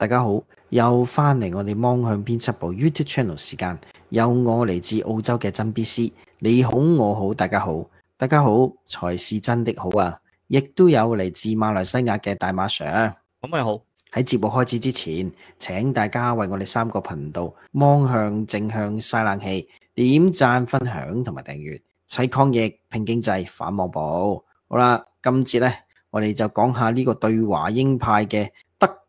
大家好，又翻嚟我哋《芒向编辑部 YouTube Channel》时间，有我嚟自澳洲嘅曾 B C，你好我好大家好，大家好才是真的好啊！亦都有嚟自马来西亚嘅大马 Sir，咁咪好？喺节目开始之前，请大家为我哋三个频道《芒向正向晒冷气》点赞、分享同埋订阅，砌抗疫、拼经济、反网暴。好啦，今节呢，我哋就讲下呢个对华鹰派嘅。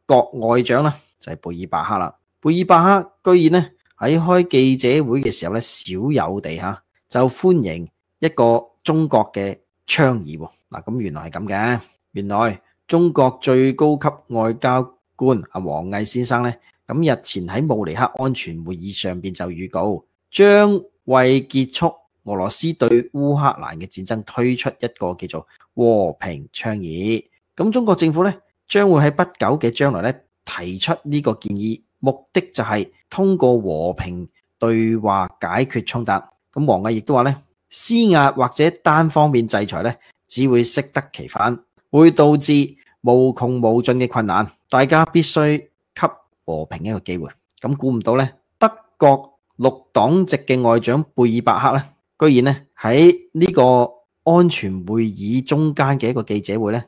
国外长啦，就系贝尔巴克啦。贝尔巴克居然咧喺开记者会嘅时候咧，少有地吓就欢迎一个中国嘅倡议。嗱，咁原来系咁嘅。原来中国最高级外交官阿王毅先生咧，咁日前喺慕尼黑安全会议上边就预告，将为结束俄罗斯对乌克兰嘅战争推出一个叫做和平倡议。咁中国政府咧。将会喺不久嘅将来咧提出呢个建议，目的就系通过和平对话解决冲突。咁王毅亦都话咧，施压或者单方面制裁咧，只会适得其反，会导致无穷无尽嘅困难。大家必须给和平一个机会。咁估唔到咧，德国六党籍嘅外长贝尔伯克咧，居然咧喺呢个安全会议中间嘅一个记者会咧。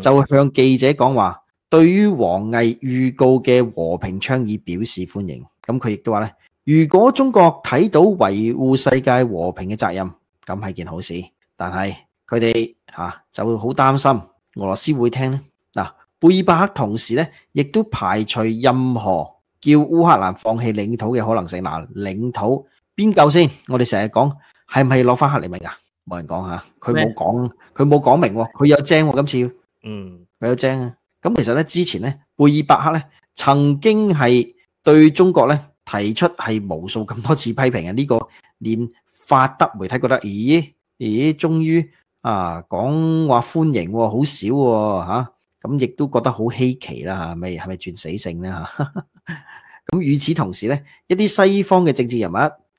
就向記者講話，對於黃毅預告嘅和平倡議表示歡迎。咁佢亦都話咧，如果中國睇到維護世界和平嘅責任，咁係件好事。但係佢哋吓就會好擔心俄羅斯會聽咧嗱。貝尔伯克同時咧，亦都排除任何叫烏克蘭放棄領土嘅可能性。嗱，領土邊嚿先？我哋成日講係唔系攞翻克嚟問噶？冇人講吓，佢冇講，佢冇講明喎，佢有精喎，今次。嗯，佢都精啊！咁其实咧，之前咧，贝尔伯克咧，曾经系对中国咧提出系无数咁多次批评啊！呢个连法德媒体觉得，咦咦，终于啊讲话欢迎，好少吓，咁亦都觉得好稀奇啦吓，咪系咪转死性咧吓？咁与此同时咧，一啲西方嘅政治人物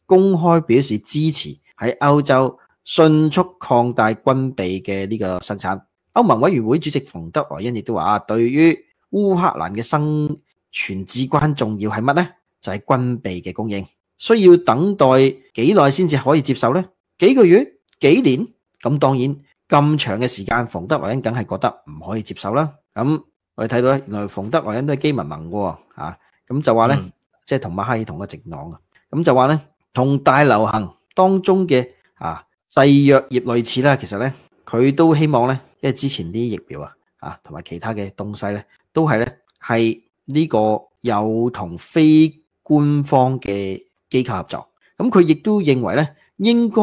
公开表示支持喺欧洲迅速扩大军备嘅呢个生产。歐盟委員會主席馮德萊恩亦都話：，對於烏克蘭嘅生存至關重要係乜咧？就係軍備嘅供應，需要等待幾耐先至可以接受咧？幾個月、幾年？咁當然咁長嘅時間，馮德萊恩梗係覺得唔可以接受啦。咁我哋睇到咧，原來馮德萊恩都係基民盟嘅喎，咁就話咧，即係同馬哈爾同个直諗啊，咁就話咧，同大流行當中嘅啊製藥業類似啦，其實咧佢都希望咧。即係之前啲疫苗啊，啊，同埋其他嘅東西咧，都係咧，系呢個有同非官方嘅機構合作。咁佢亦都認為咧，應該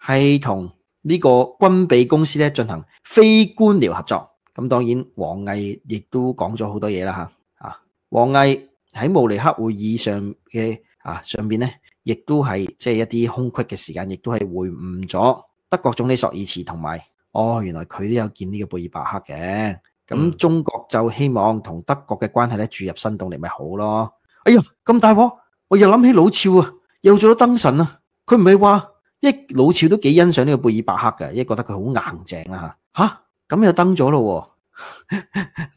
係同呢個軍備公司咧進行非官僚合作。咁當然，王毅亦都講咗好多嘢啦，吓。啊，王毅喺慕尼克會議上嘅啊上边咧，亦都係即係一啲空隙嘅時間，亦都係回晤咗德國總理索爾茨同埋。哦，原來佢都有見呢個貝爾伯克嘅，咁中國就希望同德國嘅關係咧注入新動力，咪好咯？哎呀，咁大鑊，我又諗起老趙啊，又做咗燈神啊！佢唔係話，一老趙都幾欣賞呢個貝爾伯克嘅，一觉覺得佢好硬净啦吓、嚇，咁又登咗咯喎，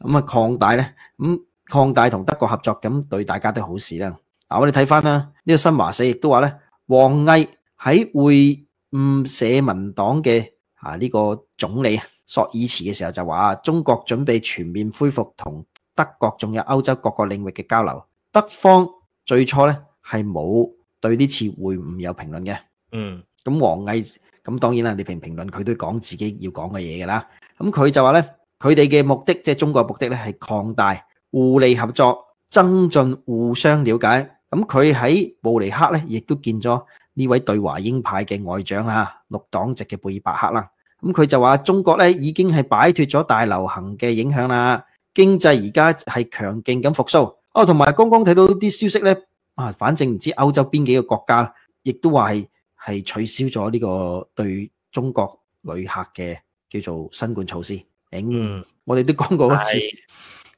咁啊擴大咧，咁擴大同德國合作，咁對大家都好事啦。嗱，我哋睇翻啦，呢個新華社亦都話咧，王毅喺會晤社民黨嘅。啊！呢個總理索爾茨嘅時候就話：，中國準備全面恢復同德國仲有歐洲各個領域嘅交流。德方最初咧係冇對呢次會晤有評論嘅。嗯。咁王毅咁當然啦，你評評論佢都講自己要講嘅嘢㗎啦。咁佢就話咧，佢哋嘅目的即係中國目的咧係擴大互利合作、增進互相了解。咁佢喺布尼克咧亦都見咗呢位對華英派嘅外長啊，六黨籍嘅貝爾伯克啦。咁佢就话中国咧已经系摆脱咗大流行嘅影响啦，经济而家系强劲咁复苏哦，同埋刚刚睇到啲消息咧，啊，反正唔知欧洲边几个国家亦都话系系取消咗呢个对中国旅客嘅叫做新冠措施。嗯，我哋都讲过一次，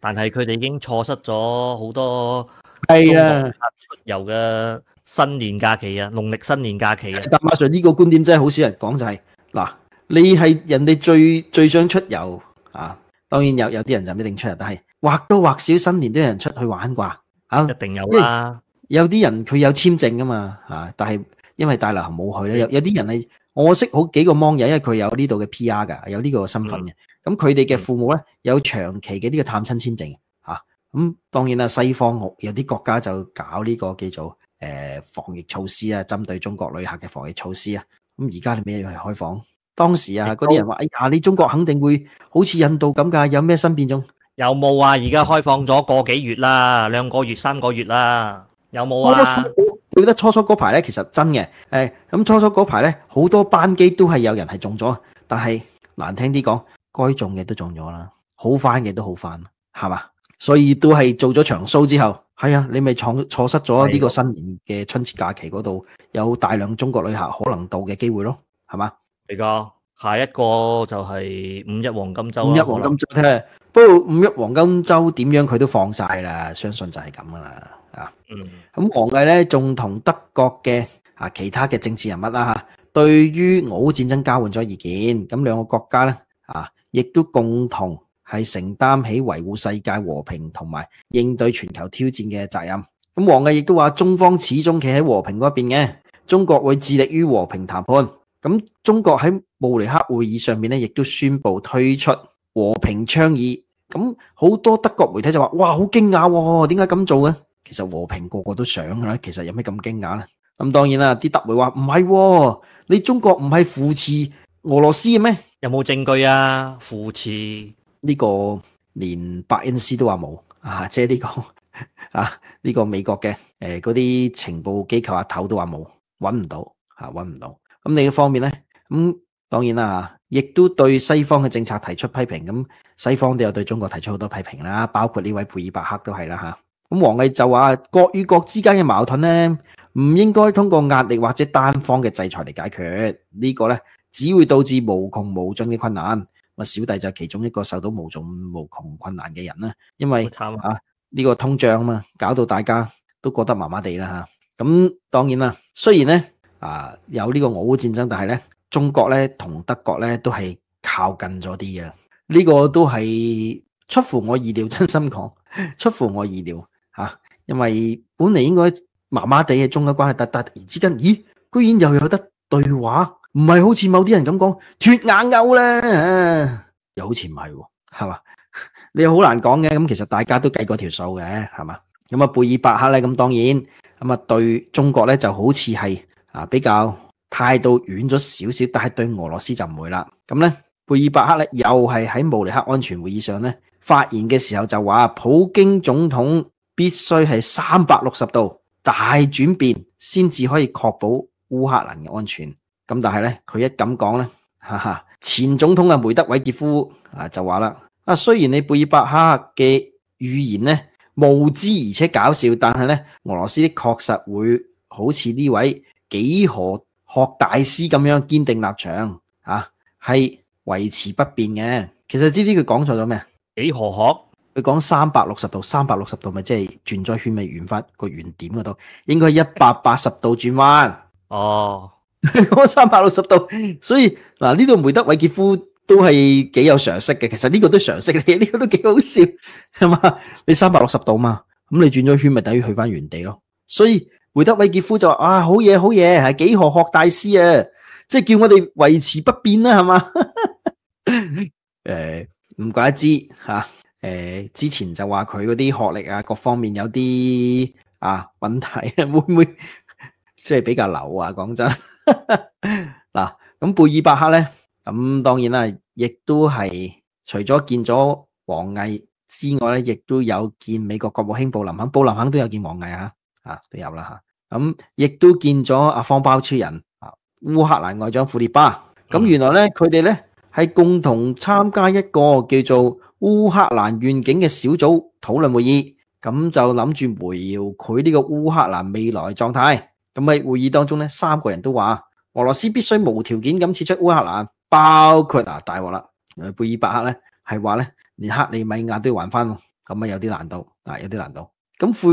但系佢哋已经错失咗好多系啊出游嘅新年假期啊，农历新年假期啊。但马上呢个观点真系好少人讲，就系嗱。你係人哋最最想出游啊！當然有有啲人就唔一定出游，但係或多或少新年都有人出去玩啩啊！一定有啦。有啲人佢有簽證噶嘛嚇，但係因為大流行冇去咧。有有啲人係我識好幾個網友，因為佢有呢度嘅 PR 噶，有呢個身份嘅。咁佢哋嘅父母咧有長期嘅呢個探親簽證吓，咁當然啦，西方有啲國家就搞呢個叫做誒防疫措施啊，針對中國旅客嘅防疫措施啊。咁而家你咩又係開放？当时啊，嗰啲人话：哎呀，你中国肯定会好似印度咁噶，有咩新变种？有冇啊？而家开放咗个几月啦，两个月、三个月啦，有冇啊？记得初初嗰排咧，其实真嘅诶，咁初初嗰排咧，好多班机都系有人系中咗，但系难听啲讲，该中嘅都中咗啦，好翻嘅都好翻，系嘛？所以都系做咗长苏之后，系啊，你咪错错失咗呢个新年嘅春节假期嗰度有大量中国旅客可能到嘅机会咯，系嘛？而家下一个就系五一黄金周五一黄金周听，不过五一黄金周点样佢都放晒啦，相信就系咁啦啊。咁王毅咧仲同德国嘅啊其他嘅政治人物吓，对于俄乌战争交换咗意见。咁两个国家咧啊，亦都共同系承担起维护世界和平同埋应对全球挑战嘅责任。咁王毅亦都话，中方始终企喺和平嗰边嘅，中国会致力于和平谈判。咁中国喺慕尼克会议上面咧，亦都宣布推出和平倡议。咁好多德国媒体就话：，哇，好惊讶点解咁做嘅？其实和平个个都想噶啦。其实有咩咁惊讶咧？咁当然啦，啲德媒话唔系，你中国唔系扶持俄罗斯嘅咩？有冇证据啊？扶持呢个连白恩斯都话冇啊，即系呢个 啊呢个美国嘅诶嗰啲情报机构阿头都话冇，揾唔到吓，搵唔到。咁另一方面咧，咁当然啦，亦都对西方嘅政策提出批评。咁西方都有对中国提出好多批评啦，包括呢位贝尔伯克都系啦吓。咁王毅就话，国与国之间嘅矛盾咧，唔应该通过压力或者单方嘅制裁嚟解决，呢个咧只会导致无穷无尽嘅困难。我小弟就其中一个受到无穷无穷困难嘅人啦，因为啊呢个通胀啊嘛，搞到大家都觉得麻麻地啦吓。咁当然啦，虽然咧。啊，有呢個俄烏戰爭，但係咧，中國咧同德國咧都係靠近咗啲嘅，呢個都係出乎我意料。真心讲 出乎我意料嚇，因為本嚟應該麻麻地嘅中德關係，突突然之間，咦，居然又有得對話，唔係好似某啲人咁講脱眼勾咧，又好似唔係喎，係嘛？你好難講嘅，咁其實大家都計過條數嘅，係嘛？咁啊，貝爾伯克咧，咁當然咁啊，對中國咧就好似係。啊，比較態度軟咗少少，但係對俄羅斯就唔會啦。咁咧，貝爾伯克咧又係喺慕尼克安全會議上咧發言嘅時候就話：，普京總統必須係三百六十度大轉變，先至可以確保烏克蘭嘅安全。咁但係咧，佢一咁講咧，哈哈，前總統嘅梅德韦杰夫啊就話啦：，啊雖然你貝爾伯克嘅語言咧無知而且搞笑，但係咧，俄羅斯確實會好似呢位。几何学大师咁样坚定立场，啊，系维持不变嘅。其实知唔知佢讲错咗咩几何学佢讲三百六十度，三百六十度咪即系转咗圈咪圆返个圆点嗰度，应该一百八十度转弯。哦，讲 三百六十度，所以嗱呢度梅德韦杰夫都系几有常识嘅。其实呢个都常识嚟嘅，呢个都几好笑系嘛？你三百六十度嘛，咁你转咗圈咪等于去翻原地咯。所以。回德维杰夫就话：啊，好嘢，好嘢，系几何学大师啊！即系叫我哋维持不变啦，系嘛？诶，唔怪之吓。诶，之前就话佢嗰啲学历啊，各方面有啲啊问题，会唔会即系比较流啊？讲真，嗱，咁贝尔伯克咧，咁当然啦，亦都系除咗见咗王毅之外咧，亦都有见美国国务卿布林肯，布林肯都有见王毅啊。啊，都有啦吓，咁亦都见咗阿方包超人啊，乌克兰外长库列巴，咁原来咧佢哋咧系共同参加一个叫做乌克兰愿景嘅小组讨论会议，咁就谂住回绕佢呢个乌克兰未来状态，咁喺会议当中咧，三个人都话俄罗斯必须无条件咁撤出乌克兰，包括啊大镬啦，贝尔伯克咧系话咧，连克里米亚都要还翻，咁啊有啲难度，啊有啲难度，咁副。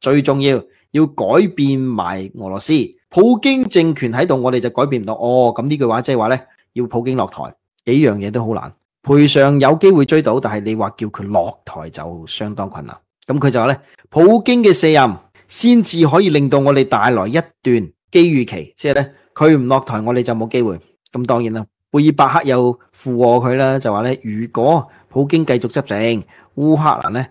最重要要改变埋俄罗斯普京政权喺度，我哋就改变唔到。哦，咁呢句话即系话咧，要普京落台，几样嘢都好难。赔偿有机会追到，但系你话叫佢落台就相当困难。咁佢就话咧，普京嘅卸任先至可以令到我哋带来一段机遇期，即系咧佢唔落台，我哋就冇机会。咁当然啦，贝尔伯克又附和佢啦，就话咧，如果普京继续执政，乌克兰咧。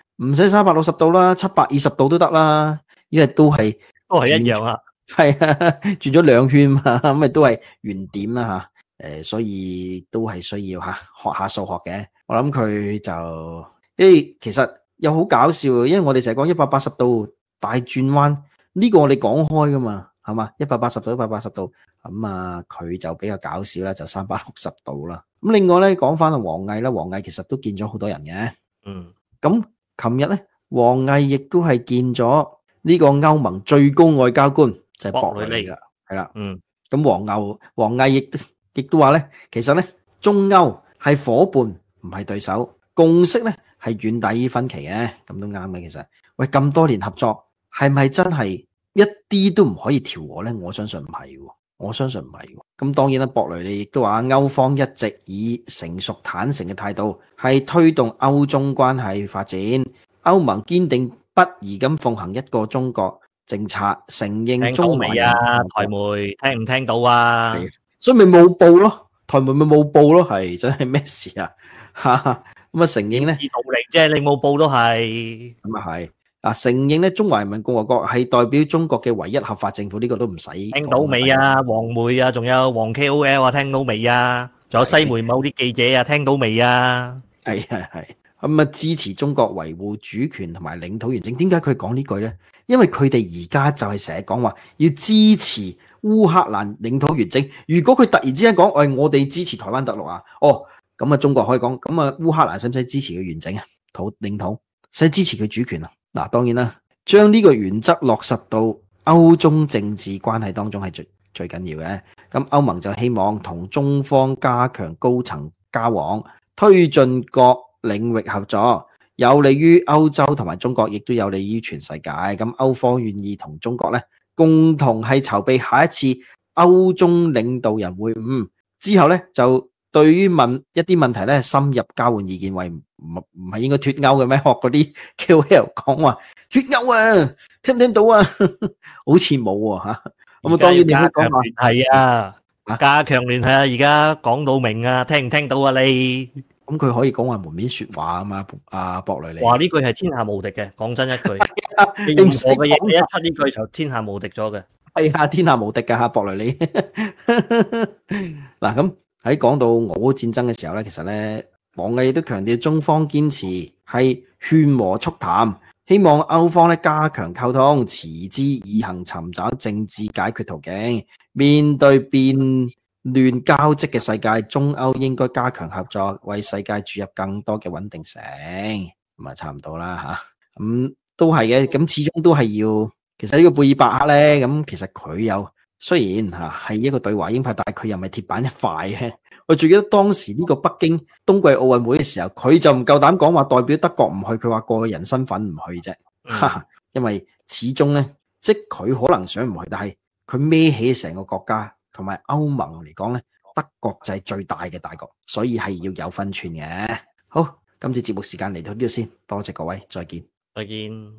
唔使三百六十度啦，七百二十度都得啦，因为都系都系一样啦，系啊，转咗两圈嘛，咁咪都系原点啦吓，诶，所以都系需要吓，学下数学嘅，我谂佢就诶，其实又好搞笑，因为我哋成日讲一百八十度大转弯，呢个我哋讲开噶嘛，系嘛，一百八十度一百八十度，咁啊，佢就比较搞笑啦，就三百六十度啦，咁另外咧，讲翻啊，黄毅啦，黄毅其实都见咗好多人嘅，嗯，咁。琴日咧，王毅亦都系见咗呢个欧盟最高外交官，就博佢嚟啦，系啦，嗯，咁王牛王毅亦亦都话咧，其实咧中欧系伙伴，唔系对手，共识咧系远大于分歧嘅，咁都啱嘅。其实喂，咁多年合作，系咪真系一啲都唔可以调和咧？我相信唔系。我相信唔係喎，咁當然啦。博雷利亦都話，歐方一直以成熟坦誠嘅態度，係推動歐中關係發展。歐盟堅定不移咁奉行一個中國政策，承認中美啊台媒聽唔聽到啊？所以咪冇報咯，台媒咪冇報咯，係真係咩事啊？咁啊承認咧，道理啫，你冇報都系咁啊，係。啊！承认咧，中华人民共和国系代表中国嘅唯一合法政府，呢个都唔使听到未啊？黄梅啊，仲有黄 K O L 啊，听到未啊？仲有西媒某啲记者啊，听到未啊？系系系咁啊！支持中国维护主权同埋领土完整，点解佢讲呢句咧？因为佢哋而家就系成日讲话要支持乌克兰领土完整。如果佢突然之间讲，诶，我哋支持台湾特陆啊，哦，咁啊，中国可以讲，咁啊，乌克兰使唔使支持佢完整啊？土领土使唔支持佢主权啊？嗱，当然啦，将呢个原则落实到欧中政治关系当中系最最紧要嘅。咁欧盟就希望同中方加强高层交往，推进各领域合作，有利于欧洲同埋中国，亦都有利于全世界。咁欧方愿意同中国咧，共同系筹备下一次欧中领导人会晤之后咧，就。对于问一啲问题咧，深入交换意见，为唔唔系应该脱钩嘅咩？学 嗰啲 Q，L 讲话脱钩啊？听唔听到啊？好似冇啊吓！我当然点讲联系啊，加强联系啊！而家讲到明啊，听唔听到啊？你咁佢可以讲话门面说话啊嘛？阿博雷利话呢句系天下无敌嘅，讲真一句，任何嘅嘢你一出呢句就天下无敌咗嘅。系啊，天下无敌噶吓，博雷利嗱咁。喺講到俄乌戰爭嘅時候咧，其實咧王毅都強調中方堅持係勸和促談，希望歐方咧加強溝通，持之以恒尋找政治解決途徑。面對變亂交織嘅世界，中歐應該加強合作，為世界注入更多嘅穩定性。咁啊，差唔多啦吓，咁都係嘅。咁始終都係要，其實呢個貝尔伯克咧，咁其實佢有。虽然吓系一个对华鹰派，但系佢又唔系铁板一块嘅。我仲记得当时呢个北京冬季奥运会嘅时候，佢就唔够胆讲话代表德国唔去，佢话个人身份唔去啫。哈，因为始终咧，即系佢可能想唔去，但系佢孭起成个国家同埋欧盟嚟讲咧，德国就系最大嘅大国，所以系要有分寸嘅。好，今次节目时间嚟到呢度先，多谢各位，再见，再见。